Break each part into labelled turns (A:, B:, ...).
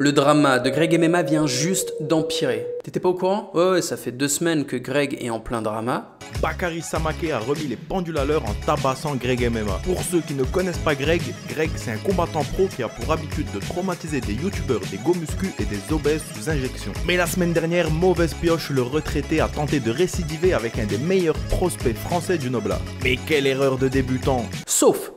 A: Le drama de Greg MMA vient juste d'empirer. T'étais pas au courant Ouais, ouais, ça fait deux semaines que Greg est en plein drama. Bakari Samake a remis les pendules à l'heure en tabassant Greg MMA.
B: Pour ceux qui ne connaissent pas Greg, Greg c'est un combattant pro qui a pour habitude de traumatiser des youtubeurs, des gomuscus et des obèses sous injection. Mais la semaine dernière, Mauvaise Pioche, le retraité, a tenté
A: de récidiver avec un des meilleurs prospects français du Nobla. Mais quelle erreur de débutant Sauf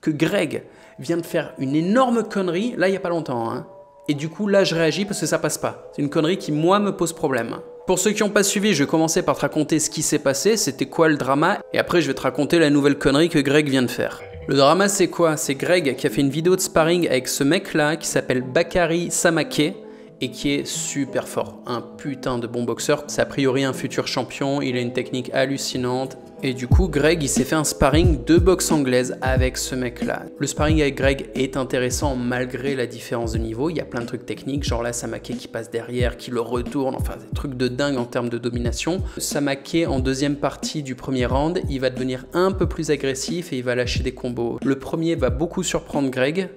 A: que Greg vient de faire une énorme connerie, là il y a pas longtemps, hein, et du coup, là, je réagis parce que ça passe pas. C'est une connerie qui, moi, me pose problème. Pour ceux qui n'ont pas suivi, je vais commencer par te raconter ce qui s'est passé, c'était quoi le drama, et après, je vais te raconter la nouvelle connerie que Greg vient de faire. Le drama, c'est quoi C'est Greg qui a fait une vidéo de sparring avec ce mec-là qui s'appelle Bakari Samake et qui est super fort. Un putain de bon boxeur. C'est a priori un futur champion, il a une technique hallucinante, et du coup, Greg, il s'est fait un sparring de boxe anglaise avec ce mec-là. Le sparring avec Greg est intéressant malgré la différence de niveau. Il y a plein de trucs techniques, genre là, Samake qui passe derrière, qui le retourne, enfin des trucs de dingue en termes de domination. Samake, en deuxième partie du premier round, il va devenir un peu plus agressif et il va lâcher des combos. Le premier va beaucoup surprendre Greg.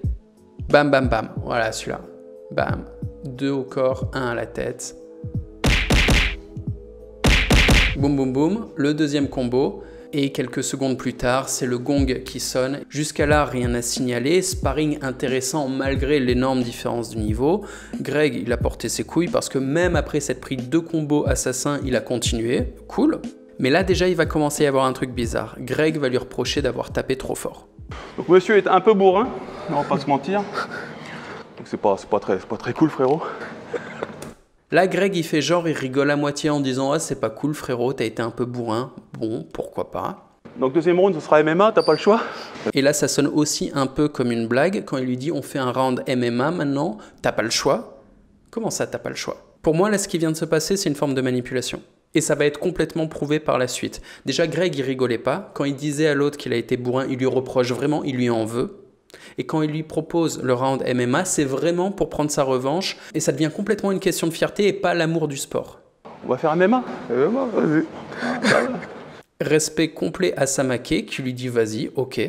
A: Bam, bam, bam. Voilà, celui-là. Bam. Deux au corps, un à la tête boum boum boum, le deuxième combo, et quelques secondes plus tard, c'est le gong qui sonne. Jusqu'à là, rien à signaler, sparring intéressant malgré l'énorme différence de niveau. Greg, il a porté ses couilles parce que même après s'être pris deux combos assassins, il a continué, cool. Mais là déjà, il va commencer à y avoir un truc bizarre. Greg va lui reprocher d'avoir tapé trop fort. Donc monsieur est un peu bourrin, on va pas se mentir.
B: Donc c'est pas, pas, très, pas
A: très cool frérot. Là, Greg, il fait genre, il rigole à moitié en disant Ah, c'est pas cool, frérot, t'as été un peu bourrin. Bon, pourquoi pas. Donc, deuxième round, ce sera MMA, t'as pas le choix. Et là, ça sonne aussi un peu comme une blague quand il lui dit On fait un round MMA maintenant, t'as pas le choix. Comment ça, t'as pas le choix Pour moi, là, ce qui vient de se passer, c'est une forme de manipulation. Et ça va être complètement prouvé par la suite. Déjà, Greg, il rigolait pas. Quand il disait à l'autre qu'il a été bourrin, il lui reproche vraiment, il lui en veut. Et quand il lui propose le round MMA, c'est vraiment pour prendre sa revanche. Et ça devient complètement une question de fierté et pas l'amour du sport. On va faire un MMA, euh, vas-y. Respect complet à Samake qui lui dit vas-y, ok.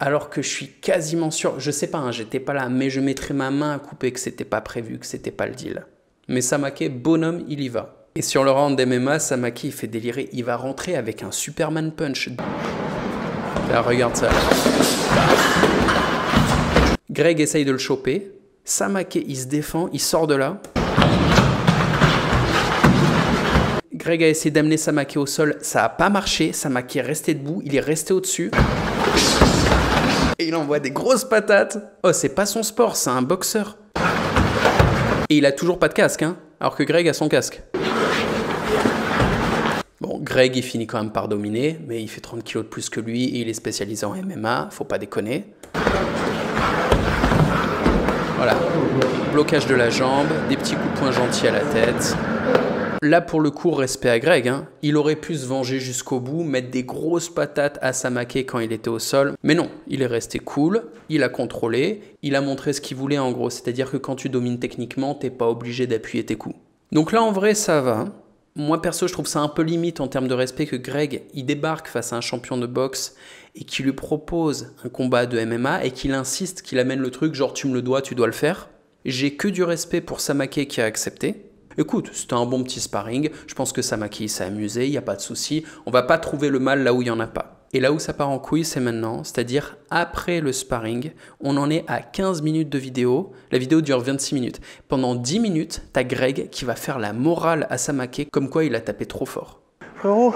A: Alors que je suis quasiment sûr, je sais pas, hein, j'étais pas là, mais je mettrais ma main à couper que c'était pas prévu, que c'était pas le deal. Mais Samake, bonhomme, il y va. Et sur le round MMA, Samake il fait délirer, il va rentrer avec un Superman Punch. Là, ah, regarde ça. Greg essaye de le choper. Samake, il se défend, il sort de là. Greg a essayé d'amener Samake au sol, ça n'a pas marché. Samake est resté debout, il est resté au-dessus. Et il envoie des grosses patates. Oh, c'est pas son sport, c'est un boxeur. Et il a toujours pas de casque, hein, alors que Greg a son casque. Bon, Greg, il finit quand même par dominer, mais il fait 30 kilos de plus que lui et il est spécialisé en MMA, faut pas déconner. Voilà. Blocage de la jambe, des petits coups de poing gentils à la tête. Là, pour le coup, respect à Greg. Hein. Il aurait pu se venger jusqu'au bout, mettre des grosses patates à samaker quand il était au sol. Mais non, il est resté cool, il a contrôlé, il a montré ce qu'il voulait en gros. C'est-à-dire que quand tu domines techniquement, t'es pas obligé d'appuyer tes coups. Donc là, en vrai, ça va. Hein moi perso, je trouve ça un peu limite en termes de respect que Greg, il débarque face à un champion de boxe et qui lui propose un combat de MMA et qu'il insiste, qu'il amène le truc genre tu me le dois, tu dois le faire. J'ai que du respect pour Samake qui a accepté. Écoute, c'était un bon petit sparring, je pense que Samake s'est amusé, il n'y a pas de souci, on va pas trouver le mal là où il n'y en a pas. Et là où ça part en couille, c'est maintenant, c'est-à-dire après le sparring, on en est à 15 minutes de vidéo. La vidéo dure 26 minutes. Pendant 10 minutes, t'as Greg qui va faire la morale à Samake, comme quoi il a tapé trop fort. Frérot,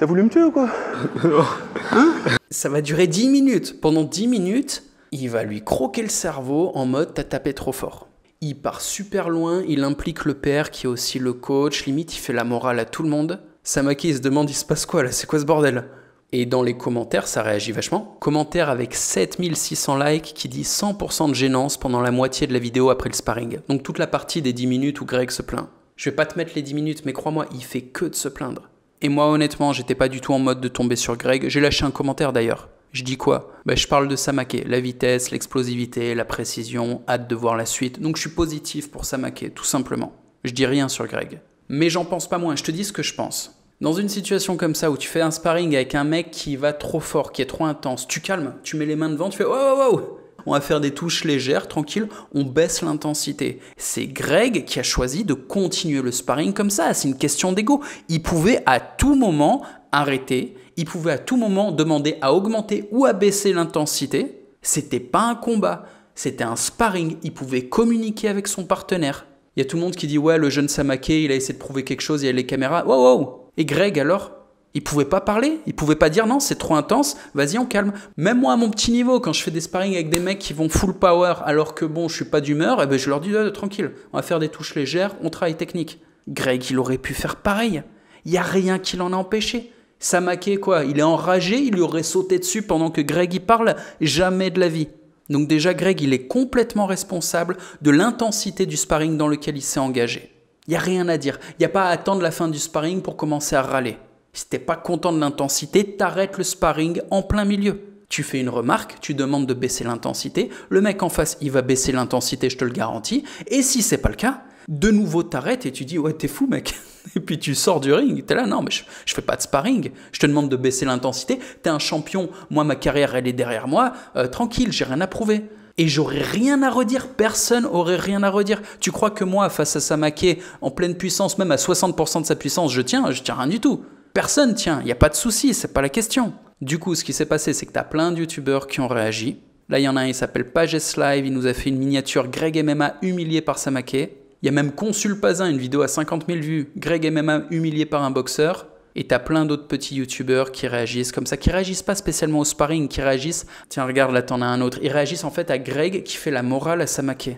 A: t'as voulu me tuer ou quoi hein Ça va durer 10 minutes. Pendant 10 minutes, il va lui croquer le cerveau en mode t'as tapé trop fort. Il part super loin, il implique le père qui est aussi le coach, limite il fait la morale à tout le monde. Samake, il se demande il se passe quoi là, c'est quoi ce bordel et dans les commentaires, ça réagit vachement. Commentaire avec 7600 likes qui dit 100% de gênance pendant la moitié de la vidéo après le sparring. Donc toute la partie des 10 minutes où Greg se plaint. Je vais pas te mettre les 10 minutes, mais crois-moi, il fait que de se plaindre. Et moi, honnêtement, j'étais pas du tout en mode de tomber sur Greg. J'ai lâché un commentaire d'ailleurs. Je dis quoi bah, Je parle de Samake, la vitesse, l'explosivité, la précision, hâte de voir la suite. Donc je suis positif pour Samake, tout simplement. Je dis rien sur Greg. Mais j'en pense pas moins, je te dis ce que je pense. Dans une situation comme ça où tu fais un sparring avec un mec qui va trop fort, qui est trop intense, tu calmes, tu mets les mains devant, tu fais waouh waouh wow. On va faire des touches légères, tranquille, on baisse l'intensité. C'est Greg qui a choisi de continuer le sparring comme ça, c'est une question d'ego. Il pouvait à tout moment arrêter, il pouvait à tout moment demander à augmenter ou à baisser l'intensité. C'était pas un combat, c'était un sparring, il pouvait communiquer avec son partenaire. Il y a tout le monde qui dit ouais le jeune Samake il a essayé de prouver quelque chose, il y a les caméras. Wow wow et Greg, alors, il pouvait pas parler, il pouvait pas dire non, c'est trop intense, vas-y on calme. Même moi à mon petit niveau, quand je fais des sparring avec des mecs qui vont full power alors que bon, je suis pas d'humeur, eh ben, je leur dis euh, tranquille, on va faire des touches légères, on travaille technique. Greg, il aurait pu faire pareil. Il n'y a rien qui l'en a empêché. Samaké quoi, il est enragé, il lui aurait sauté dessus pendant que Greg y parle, jamais de la vie. Donc déjà Greg, il est complètement responsable de l'intensité du sparring dans lequel il s'est engagé. Il n'y a rien à dire. Il n'y a pas à attendre la fin du sparring pour commencer à râler. Si t'es pas content de l'intensité, t'arrêtes le sparring en plein milieu. Tu fais une remarque, tu demandes de baisser l'intensité, le mec en face, il va baisser l'intensité, je te le garantis, et si c'est pas le cas, de nouveau t'arrêtes et tu dis ouais t'es fou mec, et puis tu sors du ring, t'es là non mais je, je, fais pas de sparring, je te demande de baisser l'intensité, t'es un champion, moi ma carrière elle est derrière moi, euh, tranquille, j'ai rien à prouver et j'aurais rien à redire. Personne aurait rien à redire. Tu crois que moi, face à Samake, en pleine puissance, même à 60% de sa puissance, je tiens Je tiens rien du tout. Personne tient. Il n'y a pas de souci. C'est pas la question. Du coup, ce qui s'est passé, c'est que tu as plein de youtubeurs qui ont réagi. Là, il y en a un, il s'appelle Pages Live. Il nous a fait une miniature Greg MMA humilié par Samake. Il y a même Consul Pazin, une vidéo à 50 000 vues. Greg MMA humilié par un boxeur. Et t'as plein d'autres petits youtubeurs qui réagissent comme ça, qui réagissent pas spécialement au sparring, qui réagissent, tiens regarde là t'en as un autre, ils réagissent en fait à Greg qui fait la morale à Samake.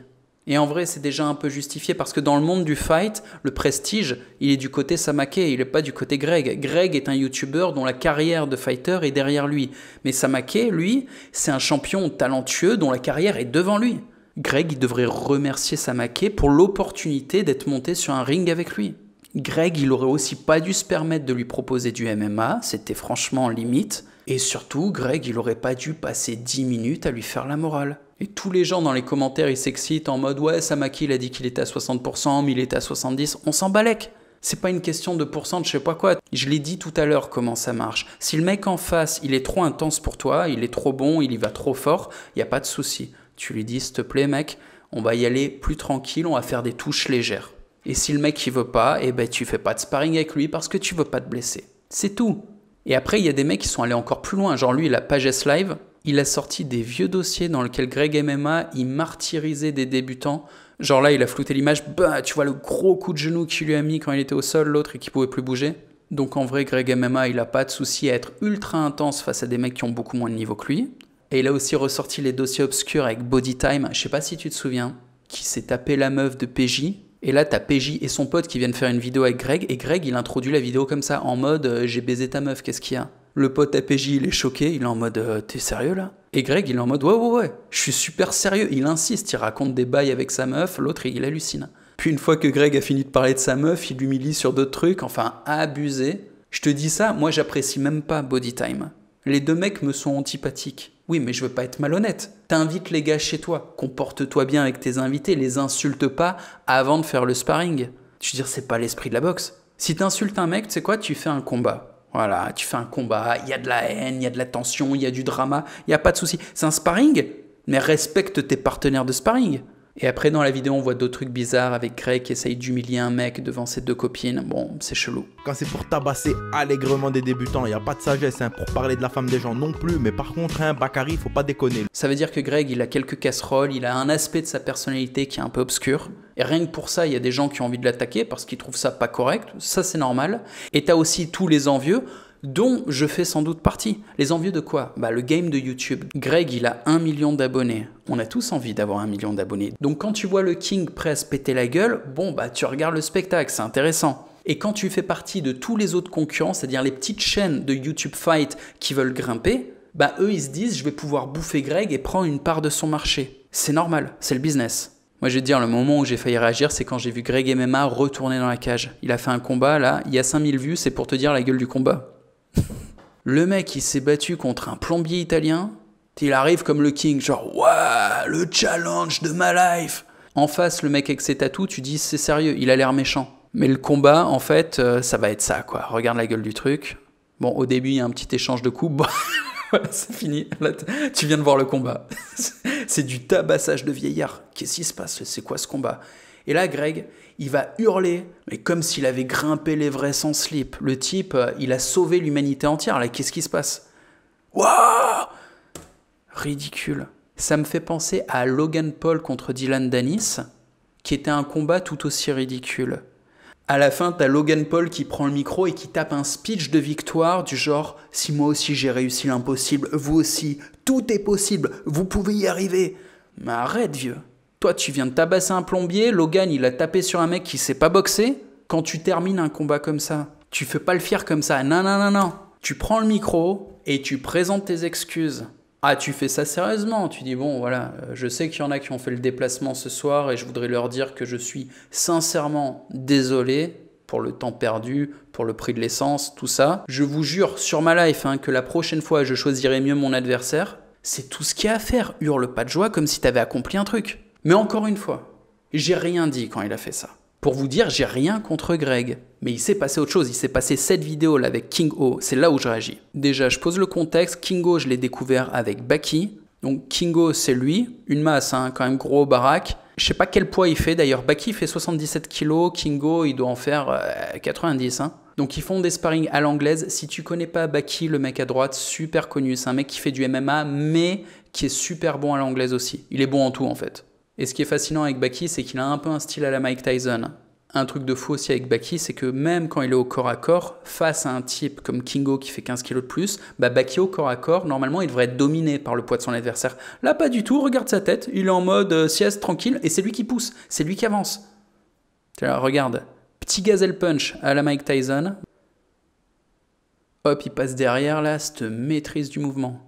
A: Et en vrai, c'est déjà un peu justifié parce que dans le monde du fight, le prestige, il est du côté Samake, il n'est pas du côté Greg. Greg est un YouTuber dont la carrière de fighter est derrière lui. Mais Samake, lui, c'est un champion talentueux dont la carrière est devant lui. Greg, il devrait remercier Samake pour l'opportunité d'être monté sur un ring avec lui. Greg, il aurait aussi pas dû se permettre de lui proposer du MMA, c'était franchement limite. Et surtout, Greg, il aurait pas dû passer 10 minutes à lui faire la morale. Et tous les gens dans les commentaires, ils s'excitent en mode Ouais, Samaki, il a dit qu'il était à 60%, mais il était à 70%, on s'en balèque c'est pas une question de pourcent je sais pas quoi. Je l'ai dit tout à l'heure comment ça marche. Si le mec en face, il est trop intense pour toi, il est trop bon, il y va trop fort, il n'y a pas de souci. Tu lui dis, s'il te plaît, mec, on va y aller plus tranquille, on va faire des touches légères. Et si le mec il veut pas, eh ben tu fais pas de sparring avec lui parce que tu veux pas te blesser. C'est tout. Et après, il y a des mecs qui sont allés encore plus loin. Genre lui, il a Pages Live, il a sorti des vieux dossiers dans lesquels Greg MMA, il martyrisait des débutants. Genre là, il a flouté l'image, bah, tu vois le gros coup de genou qu'il lui a mis quand il était au sol, l'autre, et qu'il pouvait plus bouger. Donc en vrai, Greg MMA, il a pas de souci à être ultra intense face à des mecs qui ont beaucoup moins de niveau que lui. Et il a aussi ressorti les dossiers obscurs avec Body Time, je sais pas si tu te souviens, qui s'est tapé la meuf de PJ et là, t'as PJ et son pote qui viennent faire une vidéo avec Greg, et Greg, il introduit la vidéo comme ça, en mode euh, j'ai baisé ta meuf, qu'est-ce qu'il y a Le pote à PJ, il est choqué, il est en mode euh, t'es sérieux là Et Greg, il est en mode ouais, ouais, ouais, je suis super sérieux. Il insiste, il raconte des bails avec sa meuf, l'autre, il hallucine. Puis une fois que Greg a fini de parler de sa meuf, il l'humilie sur d'autres trucs, enfin, abusé. Je te dis ça, moi j'apprécie même pas Body Time. Les deux mecs me sont antipathiques. Oui, mais je veux pas être malhonnête. T'invites les gars chez toi, comporte-toi bien avec tes invités, les insulte pas avant de faire le sparring. Je veux dire, c'est pas l'esprit de la boxe. Si t'insultes un mec, tu sais quoi, tu fais un combat. Voilà, tu fais un combat, il y a de la haine, il y a de la tension, il y a du drama, il n'y a pas de souci. C'est un sparring, mais respecte tes partenaires de sparring. Et après, dans la vidéo, on voit d'autres trucs bizarres avec Greg qui essaye d'humilier un mec devant ses deux copines. Bon, c'est chelou. Quand c'est pour tabasser allègrement des débutants, il a pas de sagesse hein, pour parler de la femme des gens non plus. Mais par contre, hein, ne faut pas déconner. Ça veut dire que Greg, il a quelques casseroles, il a un aspect de sa personnalité qui est un peu obscur. Et rien que pour ça, il y a des gens qui ont envie de l'attaquer parce qu'ils trouvent ça pas correct. Ça, c'est normal. Et t'as aussi tous les envieux dont je fais sans doute partie. Les envieux de quoi Bah le game de YouTube. Greg, il a un million d'abonnés. On a tous envie d'avoir un million d'abonnés. Donc quand tu vois le King press péter la gueule, bon bah tu regardes le spectacle, c'est intéressant. Et quand tu fais partie de tous les autres concurrents, c'est-à-dire les petites chaînes de YouTube Fight qui veulent grimper, bah eux ils se disent je vais pouvoir bouffer Greg et prendre une part de son marché. C'est normal, c'est le business. Moi, je vais te dire, le moment où j'ai failli réagir, c'est quand j'ai vu Greg MMA retourner dans la cage. Il a fait un combat, là, il y a 5000 vues, c'est pour te dire la gueule du combat le mec, il s'est battu contre un plombier italien. Il arrive comme le king, genre, waouh, le challenge de ma life. En face, le mec avec ses tatous, tu dis, c'est sérieux, il a l'air méchant. Mais le combat, en fait, euh, ça va être ça, quoi. Regarde la gueule du truc. Bon, au début, il y a un petit échange de coups. Bon, voilà, c'est fini. tu viens de voir le combat. c'est du tabassage de vieillard. Qu'est-ce qui se passe C'est quoi ce combat et là, Greg, il va hurler, mais comme s'il avait grimpé l'Everest sans slip. Le type, euh, il a sauvé l'humanité entière. Là, qu'est-ce qui se passe Waouh Ridicule. Ça me fait penser à Logan Paul contre Dylan Danis, qui était un combat tout aussi ridicule. À la fin, t'as Logan Paul qui prend le micro et qui tape un speech de victoire du genre Si moi aussi j'ai réussi l'impossible, vous aussi, tout est possible, vous pouvez y arriver. Mais arrête, vieux. Toi, tu viens de tabasser un plombier, Logan, il a tapé sur un mec qui sait pas boxer. Quand tu termines un combat comme ça, tu fais pas le fier comme ça. Non, non, non, non. Tu prends le micro et tu présentes tes excuses. Ah, tu fais ça sérieusement. Tu dis, bon, voilà, euh, je sais qu'il y en a qui ont fait le déplacement ce soir et je voudrais leur dire que je suis sincèrement désolé pour le temps perdu, pour le prix de l'essence, tout ça. Je vous jure sur ma life hein, que la prochaine fois, je choisirai mieux mon adversaire. C'est tout ce qu'il y a à faire. Hurle pas de joie comme si t'avais accompli un truc. Mais encore une fois, j'ai rien dit quand il a fait ça. Pour vous dire, j'ai rien contre Greg. Mais il s'est passé autre chose, il s'est passé cette vidéo là avec Kingo, c'est là où je réagis. Déjà, je pose le contexte, Kingo je l'ai découvert avec Baki. Donc Kingo, c'est lui, une masse, hein, quand même gros baraque. Je sais pas quel poids il fait d'ailleurs. Baki fait 77 kg, Kingo il doit en faire 90. Euh, hein. Donc ils font des sparring à l'anglaise. Si tu connais pas Baki, le mec à droite, super connu, c'est un mec qui fait du MMA mais qui est super bon à l'anglaise aussi. Il est bon en tout en fait. Et ce qui est fascinant avec Baki, c'est qu'il a un peu un style à la Mike Tyson. Un truc de fou aussi avec Baki, c'est que même quand il est au corps à corps, face à un type comme Kingo qui fait 15 kilos de plus, bah Baki au corps à corps, normalement, il devrait être dominé par le poids de son adversaire. Là, pas du tout, regarde sa tête, il est en mode euh, sieste tranquille, et c'est lui qui pousse, c'est lui qui avance. regarde, petit gazelle punch à la Mike Tyson. Hop, il passe derrière là, cette maîtrise du mouvement.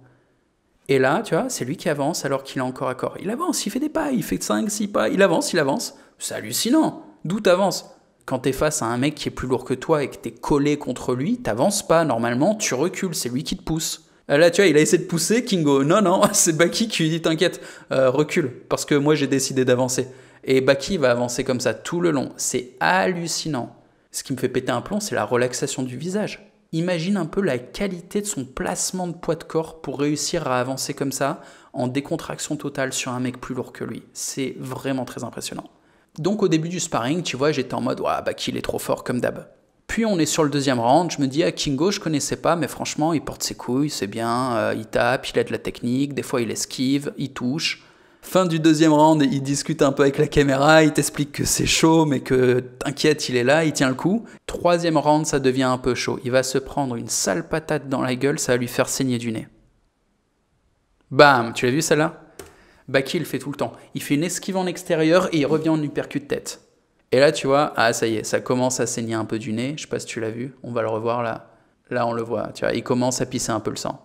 A: Et là, tu vois, c'est lui qui avance alors qu'il est encore à corps. Il avance, il fait des pas, il fait 5, 6 pas, il avance, il avance. C'est hallucinant. D'où t'avances Quand t'es face à un mec qui est plus lourd que toi et que t'es collé contre lui, t'avances pas normalement, tu recules, c'est lui qui te pousse. Euh, là, tu vois, il a essayé de pousser, Kingo. Non, non, c'est Baki qui lui dit T'inquiète, euh, recule, parce que moi j'ai décidé d'avancer. Et Baki va avancer comme ça tout le long. C'est hallucinant. Ce qui me fait péter un plomb, c'est la relaxation du visage. Imagine un peu la qualité de son placement de poids de corps pour réussir à avancer comme ça en décontraction totale sur un mec plus lourd que lui. C'est vraiment très impressionnant. Donc au début du sparring, tu vois, j'étais en mode ouais, bah qu'il est trop fort comme d'hab. Puis on est sur le deuxième round, je me dis ah Kingo je connaissais pas mais franchement il porte ses couilles, c'est bien, euh, il tape, il a de la technique, des fois il esquive, il touche. Fin du deuxième round, il discute un peu avec la caméra, il t'explique que c'est chaud, mais que t'inquiète, il est là, il tient le coup. Troisième round, ça devient un peu chaud. Il va se prendre une sale patate dans la gueule, ça va lui faire saigner du nez. Bam, tu l'as vu celle-là Baki, fait tout le temps. Il fait une esquive en extérieur et il revient en de tête. Et là, tu vois, ah ça y est, ça commence à saigner un peu du nez. Je sais pas si tu l'as vu, on va le revoir là. Là, on le voit, tu vois, il commence à pisser un peu le sang.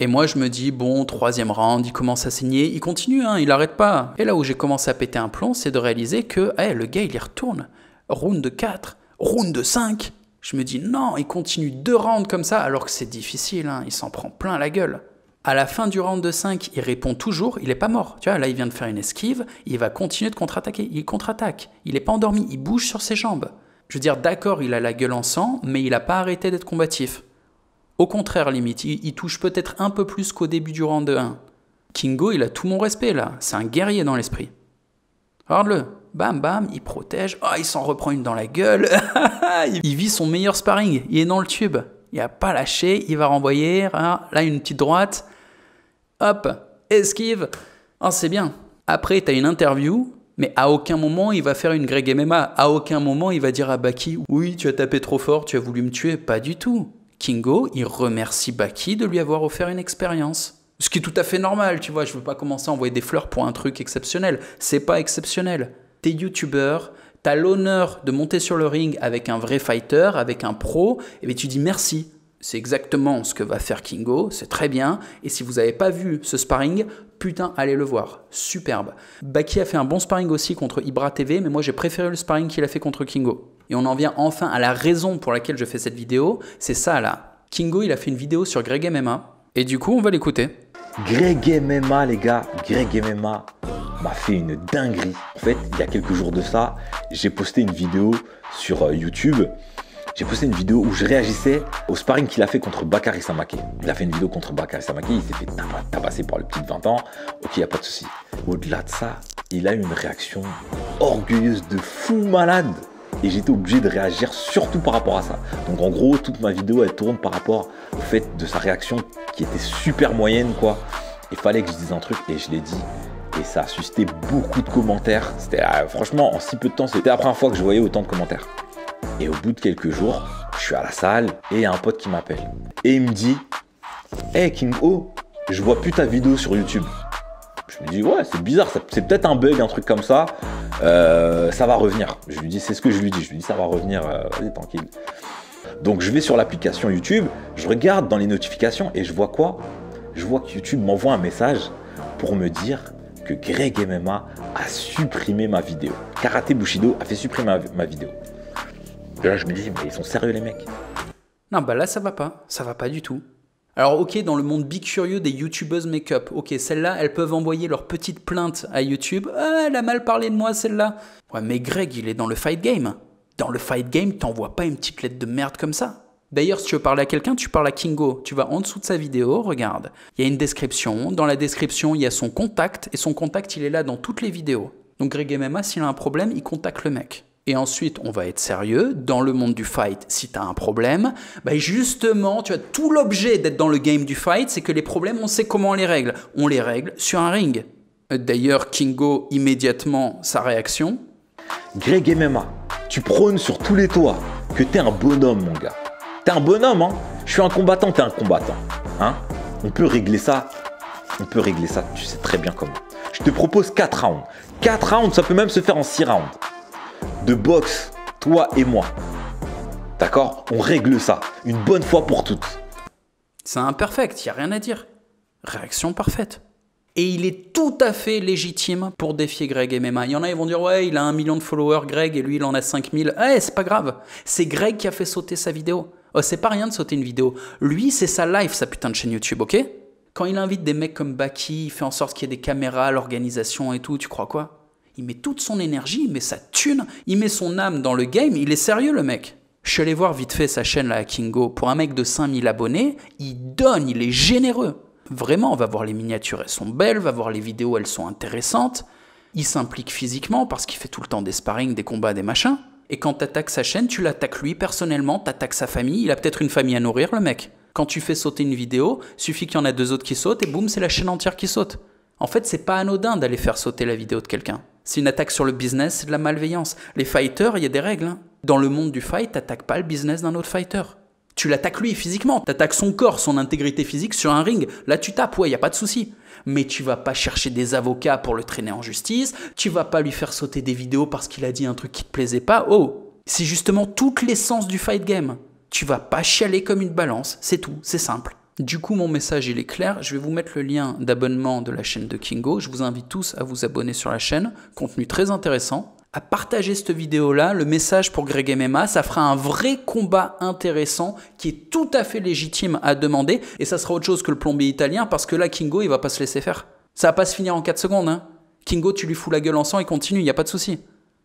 A: Et moi, je me dis, bon, troisième round, il commence à saigner, il continue, hein, il arrête pas. Et là où j'ai commencé à péter un plomb, c'est de réaliser que, eh, le gars, il y retourne. Round de 4, round de 5. Je me dis, non, il continue deux rounds comme ça, alors que c'est difficile, hein, il s'en prend plein la gueule. À la fin du round de 5, il répond toujours, il n'est pas mort. Tu vois, là, il vient de faire une esquive, il va continuer de contre-attaquer. Il contre-attaque, il n'est pas endormi, il bouge sur ses jambes. Je veux dire, d'accord, il a la gueule en sang, mais il n'a pas arrêté d'être combatif. Au contraire, limite, il, touche peut-être un peu plus qu'au début du round 1. Kingo, il a tout mon respect là, c'est un guerrier dans l'esprit. Regarde-le, bam bam, il protège, oh, il s'en reprend une dans la gueule, il vit son meilleur sparring, il est dans le tube, il a pas lâché, il va renvoyer, là une petite droite, hop, esquive, oh, c'est bien. Après, tu as une interview, mais à aucun moment il va faire une Greg MMA, à aucun moment il va dire à Baki, oui, tu as tapé trop fort, tu as voulu me tuer, pas du tout. Kingo, il remercie Baki de lui avoir offert une expérience. Ce qui est tout à fait normal, tu vois, je veux pas commencer à envoyer des fleurs pour un truc exceptionnel. C'est pas exceptionnel. T'es youtubeur, t'as l'honneur de monter sur le ring avec un vrai fighter, avec un pro, et bien tu dis merci. C'est exactement ce que va faire Kingo, c'est très bien. Et si vous n'avez pas vu ce sparring, putain, allez le voir. Superbe. Baki a fait un bon sparring aussi contre Ibra TV, mais moi j'ai préféré le sparring qu'il a fait contre Kingo. Et on en vient enfin à la raison pour laquelle je fais cette vidéo, c'est ça là. Kingo, il a fait une vidéo sur Greg MMA, et du coup, on va l'écouter.
B: Greg MMA, les gars, Greg MMA m'a fait une dinguerie. En fait, il y a quelques jours de ça, j'ai posté une vidéo sur euh, YouTube j'ai posté une vidéo où je réagissais au sparring qu'il a fait contre Bakary Samake. Il a fait une vidéo contre Bakary Samake, il s'est fait tabasser par le petit de 20 ans. Ok, n'y a pas de souci. Au-delà de ça, il a eu une réaction orgueilleuse de fou malade et j'étais obligé de réagir surtout par rapport à ça. Donc en gros, toute ma vidéo, elle tourne par rapport au fait de sa réaction qui était super moyenne, quoi. Il fallait que je dise un truc et je l'ai dit et ça a suscité beaucoup de commentaires. C'était euh, franchement en si peu de temps, c'était la première fois que je voyais autant de commentaires. Et au bout de quelques jours, je suis à la salle et il y a un pote qui m'appelle. Et il me dit Hey King je vois plus ta vidéo sur YouTube. Je me dis Ouais, c'est bizarre, c'est peut-être un bug, un truc comme ça. Euh, ça va revenir. Je lui dis, c'est ce que je lui dis. Je lui dis, ça va revenir, euh, vas-y, tranquille. Donc je vais sur l'application YouTube, je regarde dans les notifications et je vois quoi Je vois que YouTube m'envoie un message pour me dire que Greg MMA a supprimé ma vidéo. Karate Bushido a fait supprimer ma, vidéo. Et là je me dis, mais ils sont sérieux les mecs
A: Non, bah là ça va pas, ça va pas du tout. Alors ok, dans le monde bicurieux des youtubeuses make-up, ok, celles-là, elles peuvent envoyer leur petite plainte à YouTube. Ah, elle a mal parlé de moi, celle-là. Ouais, mais Greg, il est dans le fight game. Dans le fight game, t'envoies pas une petite lettre de merde comme ça. D'ailleurs, si tu veux parler à quelqu'un, tu parles à Kingo. Tu vas en dessous de sa vidéo, regarde. Il y a une description. Dans la description, il y a son contact. Et son contact, il est là dans toutes les vidéos. Donc Greg MMA, s'il a un problème, il contacte le mec. Et ensuite, on va être sérieux. Dans le monde du fight, si tu as un problème, bah, justement, tu as tout l'objet d'être dans le game du fight, c'est que les problèmes, on sait comment on les règle. On les règle sur un ring. Euh, d'ailleurs, Kingo, immédiatement, sa réaction. Greg MMA, tu prônes sur tous les toits que t'es un bonhomme, mon gars. T'es
B: un bonhomme, hein Je suis un combattant, t'es un combattant. Hein On peut régler ça. On peut régler ça, tu sais très bien comment. Je te propose 4 rounds. 4 rounds, ça peut même se faire en 6 rounds de boxe, toi et moi. D'accord On règle ça,
A: une bonne fois pour toutes. C'est imperfect, il y a rien à dire. Réaction parfaite. Et il est tout à fait légitime pour défier Greg MMA. Il y en a, ils vont dire Ouais, il a un million de followers, Greg, et lui, il en a 5000. Eh, c'est pas grave. C'est Greg qui a fait sauter sa vidéo. Oh, c'est pas rien de sauter une vidéo. Lui, c'est sa life, sa putain de chaîne YouTube, ok Quand il invite des mecs comme Baki, il fait en sorte qu'il y ait des caméras, l'organisation et tout, tu crois quoi il met toute son énergie, il met sa thune, il met son âme dans le game, il est sérieux le mec. Je suis allé voir vite fait sa chaîne là à Kingo, pour un mec de 5000 abonnés, il donne, il est généreux. Vraiment, on va voir les miniatures, elles sont belles, on va voir les vidéos, elles sont intéressantes. Il s'implique physiquement parce qu'il fait tout le temps des sparring, des combats, des machins. Et quand t'attaques sa chaîne, tu l'attaques lui personnellement, t'attaques sa famille, il a peut-être une famille à nourrir le mec. Quand tu fais sauter une vidéo, suffit qu'il y en a deux autres qui sautent et boum, c'est la chaîne entière qui saute. En fait, c'est pas anodin d'aller faire sauter la vidéo de quelqu'un. C'est une attaque sur le business, c'est de la malveillance. Les fighters, il y a des règles. Hein. Dans le monde du fight, t'attaques pas le business d'un autre fighter. Tu l'attaques lui physiquement, t'attaques son corps, son intégrité physique sur un ring. Là, tu tapes, ouais, il y a pas de souci. Mais tu vas pas chercher des avocats pour le traîner en justice, tu vas pas lui faire sauter des vidéos parce qu'il a dit un truc qui te plaisait pas. Oh, c'est justement toute l'essence du fight game. Tu vas pas chialer comme une balance, c'est tout, c'est simple. Du coup, mon message, il est clair. Je vais vous mettre le lien d'abonnement de la chaîne de Kingo. Je vous invite tous à vous abonner sur la chaîne. Contenu très intéressant. À partager cette vidéo-là, le message pour Greg MMA, ça fera un vrai combat intéressant qui est tout à fait légitime à demander. Et ça sera autre chose que le plombier italien parce que là, Kingo, il va pas se laisser faire. Ça va pas se finir en 4 secondes. Hein. Kingo, tu lui fous la gueule en sang et continue, il n'y a pas de souci.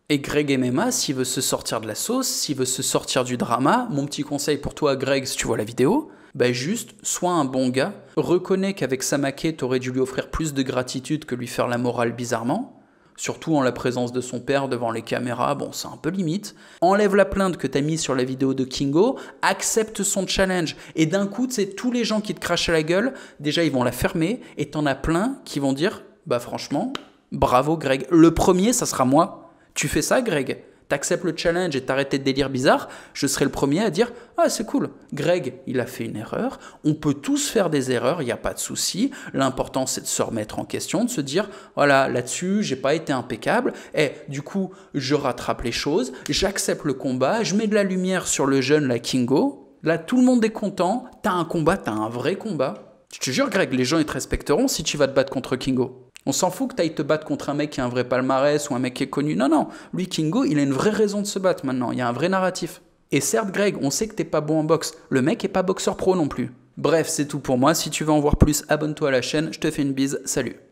A: Et Greg MMA, s'il veut se sortir de la sauce, s'il veut se sortir du drama, mon petit conseil pour toi, Greg, si tu vois la vidéo, bah juste, sois un bon gars, reconnais qu'avec sa maquette t'aurais dû lui offrir plus de gratitude que lui faire la morale bizarrement, surtout en la présence de son père devant les caméras, bon c'est un peu limite. Enlève la plainte que t'as mise sur la vidéo de Kingo, accepte son challenge, et d'un coup, c'est tous les gens qui te crachent à la gueule, déjà ils vont la fermer, et t'en as plein qui vont dire, bah franchement, bravo Greg. Le premier, ça sera moi. Tu fais ça, Greg t'acceptes le challenge et t'arrêtes de délire bizarre, je serai le premier à dire Ah, c'est cool, Greg, il a fait une erreur. On peut tous faire des erreurs, il n'y a pas de souci. L'important, c'est de se remettre en question, de se dire Voilà, là-dessus, j'ai pas été impeccable. Et eh, du coup, je rattrape les choses, j'accepte le combat, je mets de la lumière sur le jeune, la Kingo. Là, tout le monde est content. T'as un combat, t'as un vrai combat. Je te jure, Greg, les gens, ils te respecteront si tu vas te battre contre Kingo. On s'en fout que tu te battre contre un mec qui a un vrai palmarès ou un mec qui est connu. Non, non. Lui, Kingo, il a une vraie raison de se battre maintenant. Il y a un vrai narratif. Et certes, Greg, on sait que t'es pas bon en boxe. Le mec est pas boxeur pro non plus. Bref, c'est tout pour moi. Si tu veux en voir plus, abonne-toi à la chaîne. Je te fais une bise. Salut.